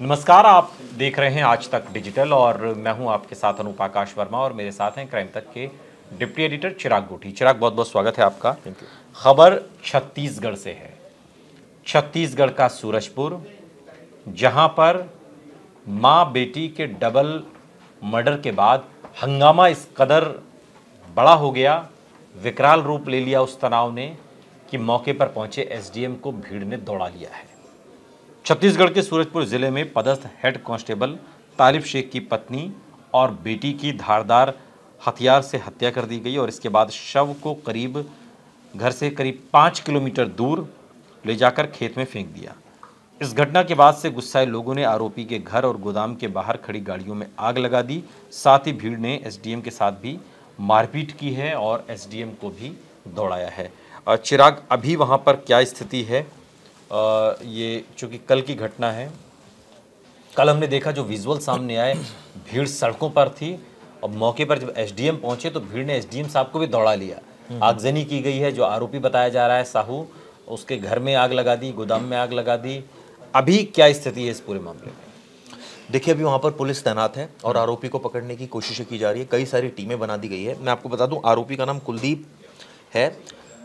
नमस्कार आप देख रहे हैं आज तक डिजिटल और मैं हूं आपके साथ अनूप आकाश वर्मा और मेरे साथ हैं क्राइम तक के डिप्टी एडिटर चिराग गोठी चिराग बहुत बहुत स्वागत है आपका खबर छत्तीसगढ़ से है छत्तीसगढ़ का सूरजपुर जहां पर माँ बेटी के डबल मर्डर के बाद हंगामा इस कदर बड़ा हो गया विकराल रूप ले लिया उस तनाव ने कि मौके पर पहुंचे एसडीएम को भीड़ ने दौड़ा लिया है छत्तीसगढ़ के सूरजपुर जिले में पदस्थ हेड कांस्टेबल तारिफ शेख की पत्नी और बेटी की धारदार हथियार से हत्या कर दी गई और इसके बाद शव को करीब घर से करीब पाँच किलोमीटर दूर ले जाकर खेत में फेंक दिया इस घटना के बाद से गुस्साए लोगों ने आरोपी के घर और गोदाम के बाहर खड़ी गाड़ियों में आग लगा दी साथ ही भीड़ ने एसडीएम के साथ भी मारपीट की है और एसडीएम को भी दौड़ाया है चिराग अभी वहाँ पर क्या स्थिति है ये चूंकि कल की घटना है कल हमने देखा जो विजुअल सामने आए भीड़ सड़कों पर थी और मौके पर जब एसडीएम पहुंचे तो भीड़ ने एसडीएम साहब को भी दौड़ा लिया हम्म। आगजनी की गई है जो आरोपी बताया जा रहा है साहू उसके घर में आग लगा दी गोदाम में आग लगा दी अभी क्या स्थिति है इस पूरे मामले में देखिए अभी वहाँ पर पुलिस तैनात है और आरोपी को पकड़ने की कोशिशें की जा रही है कई सारी टीमें बना दी गई है मैं आपको बता दूं आरोपी का नाम कुलदीप है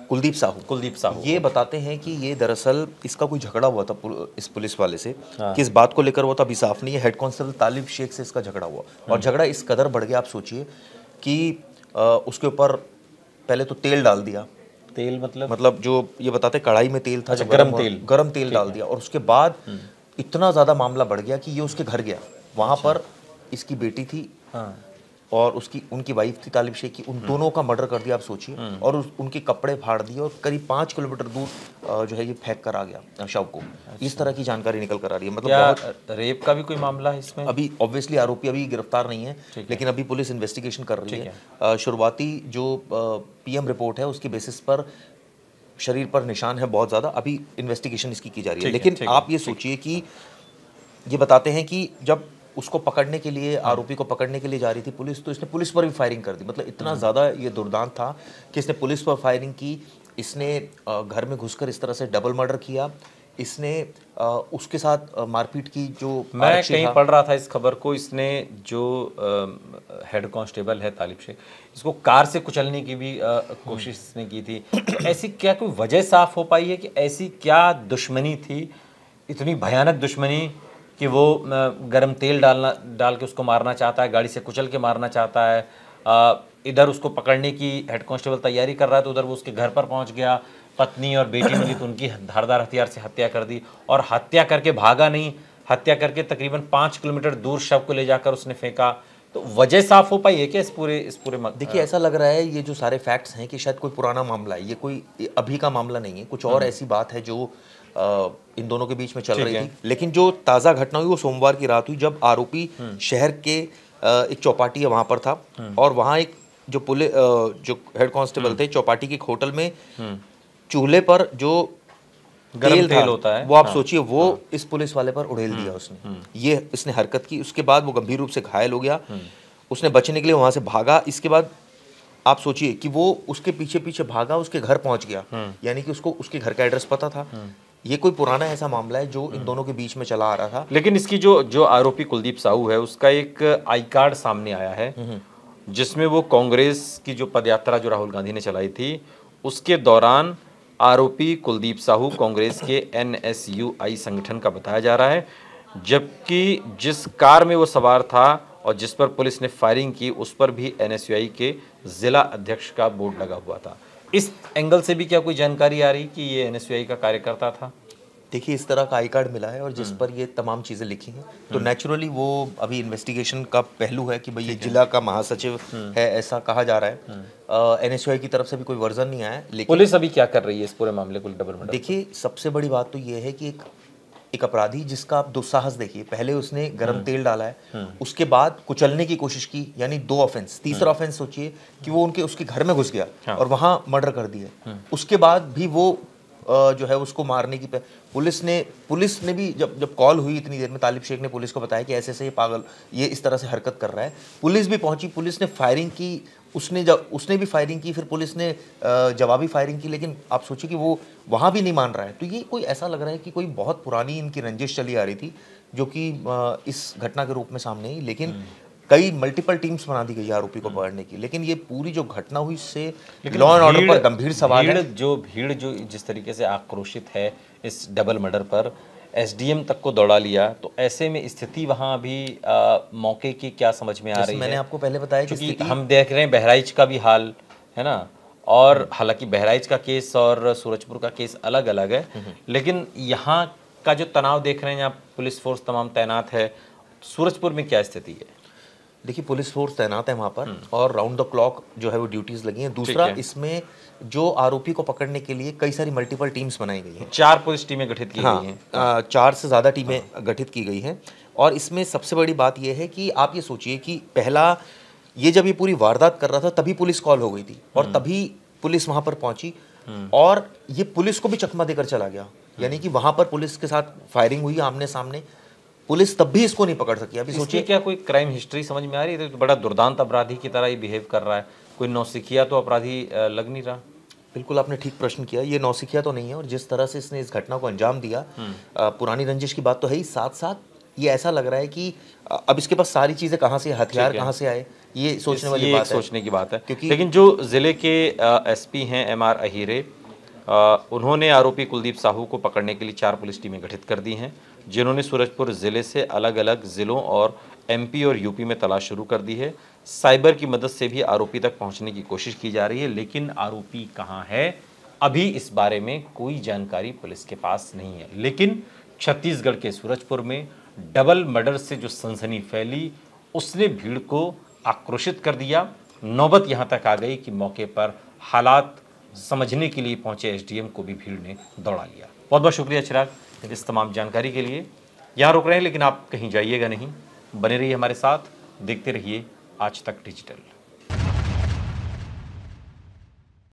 कुलदीप साहू कुलदीप साहू ये बताते हैं कि ये दरअसल इसका कोई झगड़ा हुआ था इस पुलिस वाले से हाँ। कि इस बात को लेकर वो था तो अभी साफ नहीं है हेड कॉन्स्टेबल तालिब शेख से इसका झगड़ा हुआ और हम्म। झगड़ा इस कदर बढ़ गया आप सोचिए कि आ, उसके ऊपर पहले तो तेल डाल दिया तेल मतलब मतलब जो ये बताते कढ़ाई में तेल था अच्छा, गर्म तेल गरम तेल डाल दिया और उसके बाद हम्म। इतना ज़्यादा मामला बढ़ गया कि ये उसके घर गया वहाँ अच्छा। पर इसकी बेटी थी हाँ। और उसकी उनकी वाइफ थी तालिब शेख की उन हम्म। दोनों का मर्डर कर दिया आप सोचिए हम्म। और उस, उनके कपड़े फाड़ दिए और करीब पाँच किलोमीटर दूर जो है ये फेंक कर आ गया शव को अच्छा। इस तरह की जानकारी निकल कर आ रही है मतलब रेप का भी कोई मामला है इसमें अभी ऑब्वियसली आरोपी अभी गिरफ्तार नहीं है लेकिन अभी पुलिस इन्वेस्टिगेशन कर रही है शुरुआती जो पीएम रिपोर्ट है उसके बेसिस पर शरीर पर निशान है बहुत ज़्यादा अभी इन्वेस्टिगेशन इसकी की जा रही है लेकिन आप ये सोचिए कि ये बताते हैं कि जब उसको पकड़ने के लिए आरोपी को पकड़ने के लिए जा रही थी पुलिस तो इसने पुलिस पर भी फायरिंग कर दी मतलब इतना हम्म। ज़्यादा ये दुर्दांत था कि इसने पुलिस पर फायरिंग की इसने घर में घुसकर इस तरह से डबल मर्डर किया इसने उसके साथ मारपीट की जो मैं कहीं पढ़ रहा था इस खबर को इसने जो हेड कांस्टेबल है तालिब शेख इसको कार से कुचलने की भी हम्म। कोशिश इसने की थी तो ऐसी क्या कोई वजह साफ हो पाई है कि ऐसी क्या दुश्मनी थी इतनी भयानक दुश्मनी कि वो गर्म तेल डालना डाल के उसको मारना चाहता है गाड़ी से कुचल के मारना चाहता है इधर उसको पकड़ने की हेड कॉन्स्टेबल तैयारी कर रहा है तो उधर वो उसके घर पर पहुंच गया पत्नी और बेटी मिली तो उनकी धारदार हथियार से हत्या कर दी और हत्या करके भागा नहीं हत्या करके तकरीबन पाँच किलोमीटर दूर शव को ले जाकर उसने फेंका तो वजह साफ हो पाई है क्या इस पूरे इस पूरे देखिए ऐसा लग रहा है ये जो सारे फैक्ट्स हैं कि शायद कोई पुराना मामला है ये कोई अभी का मामला नहीं है कुछ और हम्म। ऐसी बात है जो इन दोनों के बीच में चल रही थी लेकिन जो ताज़ा घटना हुई वो सोमवार की रात हुई जब आरोपी हम्म। शहर के एक चौपाटी है वहाँ पर था हम्म। और वहाँ एक जो पुलिस जो हेड कांस्टेबल हम्म। थे चौपाटी के होटल में चूल्हे पर जो गरम तेल, तेल होता है वो आप हाँ, सोचिए वो हाँ, इस पुलिस वाले पर उड़ेल दिया उसने ये इसने हरकत की उसके बाद वो गंभीर रूप से घायल हो गया उसने बचने के लिए वहाँ से भागा इसके बाद आप सोचिए कि वो उसके पीछे पीछे भागा उसके घर पहुंच गया यानी कि उसको उसके घर का एड्रेस पता था ये कोई पुराना ऐसा मामला है जो इन हम्म। दोनों के बीच में चला आ रहा था लेकिन इसकी जो जो आरोपी कुलदीप साहू है उसका एक आई कार्ड सामने आया है हम्म, हम्म। जिसमें वो कांग्रेस की जो पदयात्रा जो राहुल गांधी ने चलाई थी उसके दौरान आरोपी कुलदीप साहू कांग्रेस के एन संगठन का बताया जा रहा है जबकि जिस कार में वो सवार था और जिस पर पुलिस ने फायरिंग की उस पर भी एन के ज़िला अध्यक्ष का बोर्ड लगा हुआ था इस एंगल से भी क्या कोई जानकारी आ रही कि ये एन का कार्यकर्ता था देखिए इस तरह का आई कार्ड मिला है और जिस हम्म। पर ये तमाम चीज़ें लिखी हैं तो नेचुरली हम्म। वो अभी इन्वेस्टिगेशन का पहलू है कि भाई ये जिला का महासचिव हम्म। है ऐसा कहा जा रहा है एन एस की तरफ से भी कोई वर्जन नहीं आया लेकिन पुलिस अभी क्या कर रही है इस पूरे मामले को डबल देखिए सबसे बड़ी बात तो ये है कि एक एक अपराधी जिसका आप दुस्साहस देखिए पहले उसने गर्म हम्म। तेल डाला है हम्म। उसके बाद कुचलने की कोशिश की यानी दो ऑफेंस तीसरा ऑफेंस हम्म। सोचिए कि वो उनके उसके घर में घुस गया हाँ। और वहाँ मर्डर कर दिया उसके बाद भी वो जो है उसको मारने की पुलिस ने पुलिस ने भी जब जब कॉल हुई इतनी देर में तालिब शेख ने पुलिस को बताया कि ऐसे ऐसे ये पागल ये इस तरह से हरकत कर रहा है पुलिस भी पहुंची पुलिस ने फायरिंग की उसने जब उसने भी फायरिंग की फिर पुलिस ने जवाबी फायरिंग की लेकिन आप सोचिए कि वो वहाँ भी नहीं मान रहा है तो ये कोई ऐसा लग रहा है कि कोई बहुत पुरानी इनकी रंजिश चली आ रही थी जो कि इस घटना के रूप में सामने आई लेकिन हम्म। कई मल्टीपल टीम्स बना दी गई आरोपी को हम्म। पकड़ने की लेकिन ये पूरी जो घटना हुई इससे लॉ एंड ऑर्डर पर गंभीर सवाल है जो भीड़ जो जिस तरीके से आक्रोशित है इस डबल मर्डर पर एसडीएम तक को दौड़ा लिया तो ऐसे में स्थिति वहाँ अभी आ, मौके की क्या समझ में आ रही मैंने आपको पहले बताया क्योंकि हम देख रहे हैं बहराइच का भी हाल है ना और हालांकि बहराइच का केस और सूरजपुर का केस अलग अलग है लेकिन यहाँ का जो तनाव देख रहे हैं यहाँ पुलिस फोर्स तमाम तैनात है सूरजपुर में क्या स्थिति है देखिए पुलिस फोर्स तैनात है वहाँ पर हम्म। और राउंड द क्लॉक जो है वो ड्यूटीज लगी हैं दूसरा है। इसमें जो आरोपी को पकड़ने के लिए कई सारी मल्टीपल टीम्स बनाई गई हैं चार पुलिस टीमें गठित की हाँ, गई हैं चार से ज़्यादा टीमें हाँ। गठित की गई हैं और इसमें सबसे बड़ी बात यह है कि आप ये सोचिए कि पहला ये जब ये पूरी वारदात कर रहा था तभी पुलिस कॉल हो गई थी और हम्म। तभी पुलिस वहाँ पर पहुँची हम्म। और ये पुलिस को भी चकमा देकर चला गया यानी कि वहाँ पर पुलिस के साथ फायरिंग हुई आमने सामने पुलिस तब भी इसको नहीं पकड़ सकी अभी सोचिए क्या कोई क्राइम हिस्ट्री समझ में आ रही है तो बड़ा दुर्दांत अपराधी की तरह ये बिहेव कर रहा है कोई नौसिखिया तो अपराधी लग नहीं रहा बिल्कुल आपने ठीक प्रश्न किया ये नौसिखिया तो नहीं है और जिस तरह से इसने इस घटना को अंजाम दिया हम्म। पुरानी रंजिश की बात तो है ही साथ साथ ये ऐसा लग रहा है कि अब इसके पास सारी चीज़ें कहाँ से हथियार कहाँ से आए ये सोचने वाली बात सोचने की बात है क्योंकि लेकिन जो ज़िले के एसपी हैं एम आर अहिरे उन्होंने आरोपी कुलदीप साहू को पकड़ने के लिए चार पुलिस टीमें गठित कर दी हैं जिन्होंने सूरजपुर ज़िले से अलग अलग ज़िलों और एमपी और यूपी में तलाश शुरू कर दी है साइबर की मदद से भी आरोपी तक पहुंचने की कोशिश की जा रही है लेकिन आरोपी कहाँ है अभी इस बारे में कोई जानकारी पुलिस के पास नहीं है लेकिन छत्तीसगढ़ के सूरजपुर में डबल मर्डर से जो सनसनी फैली उसने भीड़ को आक्रोशित कर दिया नौबत यहाँ तक आ गई कि मौके पर हालात समझने के लिए पहुंचे एसडीएम को भी भीड़ ने दौड़ा लिया बहुत बहुत शुक्रिया चिराग इस तमाम जानकारी के लिए यहाँ रुक रहे हैं लेकिन आप कहीं जाइएगा नहीं बने रहिए हमारे साथ देखते रहिए आज तक डिजिटल